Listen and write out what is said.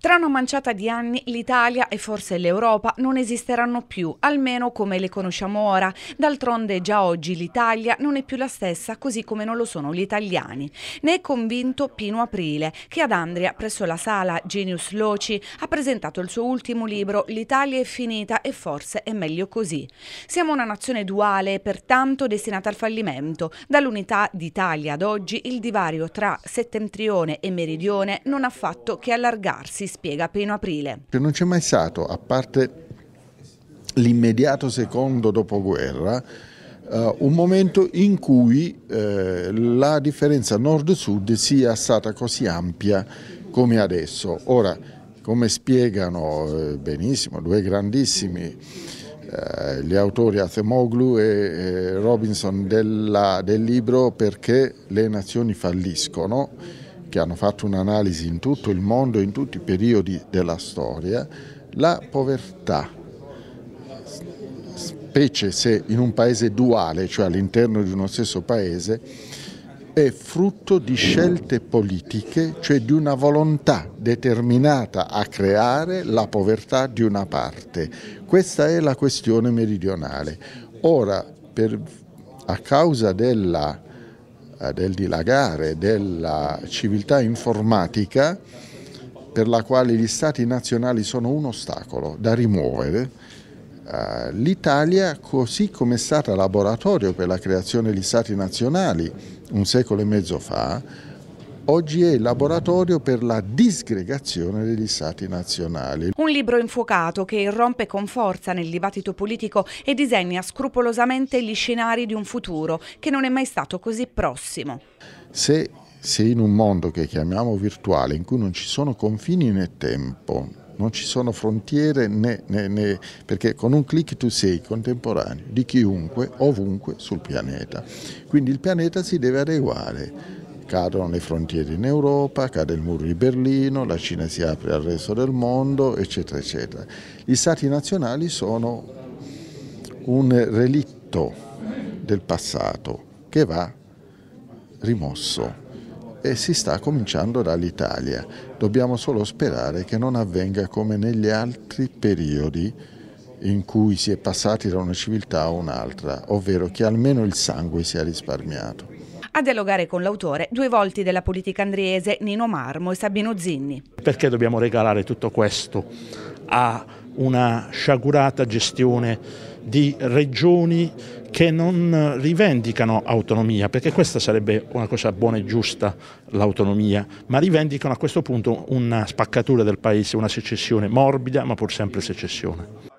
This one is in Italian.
Tra una manciata di anni l'Italia e forse l'Europa non esisteranno più, almeno come le conosciamo ora. D'altronde già oggi l'Italia non è più la stessa, così come non lo sono gli italiani. Ne è convinto Pino Aprile, che ad Andria, presso la sala Genius Loci, ha presentato il suo ultimo libro L'Italia è finita e forse è meglio così. Siamo una nazione duale, pertanto destinata al fallimento. Dall'unità d'Italia ad oggi il divario tra settentrione e meridione non ha fatto che allargarsi si spiega appena Aprile. Non c'è mai stato, a parte l'immediato secondo dopoguerra, Uh, un momento in cui uh, la differenza nord-sud sia stata così ampia come adesso. Ora, come spiegano uh, benissimo due grandissimi gli autori Atemoglu e Robinson della, del libro Perché le nazioni falliscono, che hanno fatto un'analisi in tutto il mondo, in tutti i periodi della storia, la povertà, specie se in un paese duale, cioè all'interno di uno stesso paese, è frutto di scelte politiche, cioè di una volontà determinata a creare la povertà di una parte. Questa è la questione meridionale. Ora, per, a causa della eh, del dilagare della civiltà informatica per la quale gli stati nazionali sono un ostacolo da rimuovere, eh, l'Italia, così come è stata laboratorio per la creazione degli stati nazionali un secolo e mezzo fa, Oggi è il laboratorio per la disgregazione degli stati nazionali. Un libro infuocato che irrompe con forza nel dibattito politico e disegna scrupolosamente gli scenari di un futuro che non è mai stato così prossimo. Se, se in un mondo che chiamiamo virtuale, in cui non ci sono confini né tempo, non ci sono frontiere né, né, né, perché con un click tu sei contemporaneo di chiunque, ovunque sul pianeta. Quindi il pianeta si deve adeguare cadono le frontiere in Europa, cade il muro di Berlino, la Cina si apre al resto del mondo, eccetera, eccetera. Gli stati nazionali sono un relitto del passato che va rimosso e si sta cominciando dall'Italia. Dobbiamo solo sperare che non avvenga come negli altri periodi in cui si è passati da una civiltà a un'altra, ovvero che almeno il sangue sia risparmiato a dialogare con l'autore, due volti della politica andriese Nino Marmo e Sabino Zinni. Perché dobbiamo regalare tutto questo a una sciagurata gestione di regioni che non rivendicano autonomia, perché questa sarebbe una cosa buona e giusta, l'autonomia, ma rivendicano a questo punto una spaccatura del paese, una secessione morbida, ma pur sempre secessione.